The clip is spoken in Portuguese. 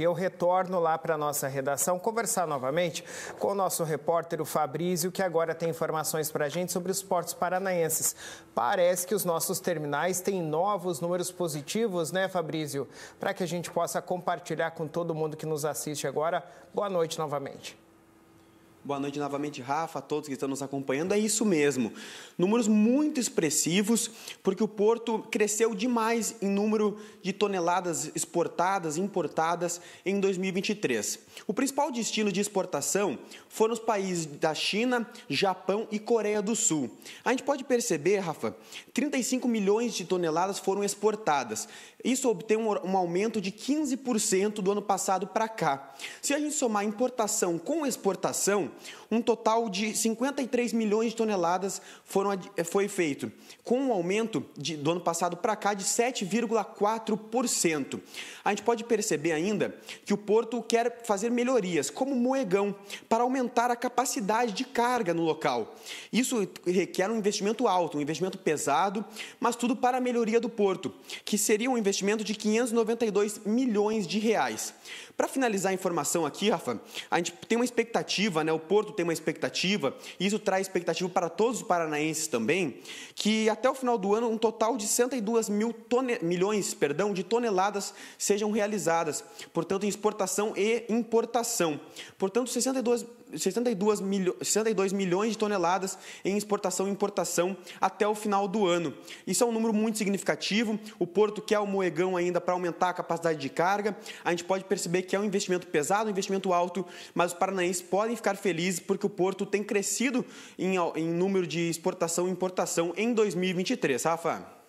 Eu retorno lá para a nossa redação conversar novamente com o nosso repórter o Fabrício, que agora tem informações para a gente sobre os portos paranaenses. Parece que os nossos terminais têm novos números positivos, né, Fabrício? Para que a gente possa compartilhar com todo mundo que nos assiste agora. Boa noite novamente. Boa noite novamente, Rafa, a todos que estão nos acompanhando. É isso mesmo. Números muito expressivos, porque o Porto cresceu demais em número de toneladas exportadas e importadas em 2023. O principal destino de exportação foram os países da China, Japão e Coreia do Sul. A gente pode perceber, Rafa, 35 milhões de toneladas foram exportadas. Isso obtém um aumento de 15% do ano passado para cá. Se a gente somar importação com exportação, um total de 53 milhões de toneladas foram, eh, foi feito, com um aumento de, do ano passado para cá de 7,4%. A gente pode perceber ainda que o porto quer fazer melhorias, como Moegão, para aumentar a capacidade de carga no local. Isso requer um investimento alto, um investimento pesado, mas tudo para a melhoria do porto, que seria um investimento de 592 milhões de reais. Para finalizar a informação aqui, Rafa, a gente tem uma expectativa, né? O aeroporto tem uma expectativa, e isso traz expectativa para todos os paranaenses também, que até o final do ano um total de 62 mil tone, milhões perdão, de toneladas sejam realizadas, portanto, em exportação e importação. Portanto, 62 62, milho, 62 milhões de toneladas em exportação e importação até o final do ano. Isso é um número muito significativo. O porto quer é o moegão ainda para aumentar a capacidade de carga. A gente pode perceber que é um investimento pesado, um investimento alto, mas os paranaenses podem ficar felizes porque o porto tem crescido em, em número de exportação e importação em 2023. Rafa?